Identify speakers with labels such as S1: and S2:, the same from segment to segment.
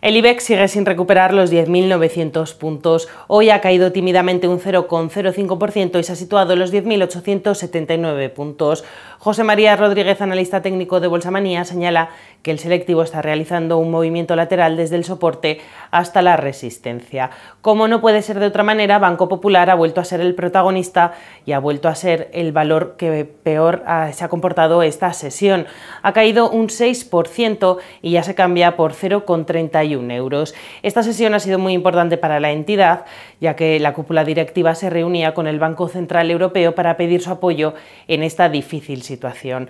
S1: El IBEX sigue sin recuperar los 10.900 puntos. Hoy ha caído tímidamente un 0,05% y se ha situado en los 10.879 puntos. José María Rodríguez, analista técnico de Bolsa Manía, señala que el selectivo está realizando un movimiento lateral desde el soporte hasta la resistencia. Como no puede ser de otra manera, Banco Popular ha vuelto a ser el protagonista y ha vuelto a ser el valor que peor se ha comportado esta sesión. Ha caído un 6% y ya se cambia por 0,31 euros. Esta sesión ha sido muy importante para la entidad, ya que la cúpula directiva se reunía con el Banco Central Europeo para pedir su apoyo en esta difícil situación.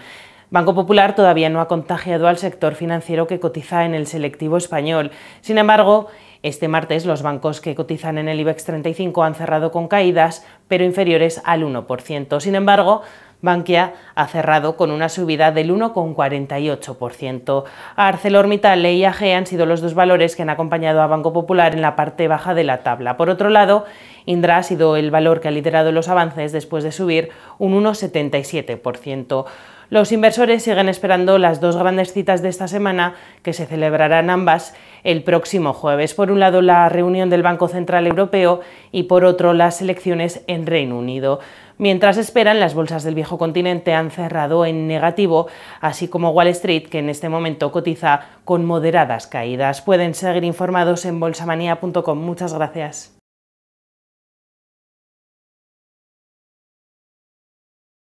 S1: Banco Popular todavía no ha contagiado al sector financiero que cotiza en el selectivo español. Sin embargo, este martes los bancos que cotizan en el IBEX 35 han cerrado con caídas, pero inferiores al 1%. Sin embargo, Bankia ha cerrado con una subida del 1,48%. ArcelorMittal y IAG han sido los dos valores que han acompañado a Banco Popular en la parte baja de la tabla. Por otro lado, Indra ha sido el valor que ha liderado los avances después de subir un 1,77%. Los inversores siguen esperando las dos grandes citas de esta semana, que se celebrarán ambas el próximo jueves. Por un lado, la reunión del Banco Central Europeo y por otro, las elecciones en Reino Unido. Mientras esperan, las bolsas del viejo continente han cerrado en negativo, así como Wall Street, que en este momento cotiza con moderadas caídas. Pueden seguir informados en bolsamanía.com. Muchas gracias.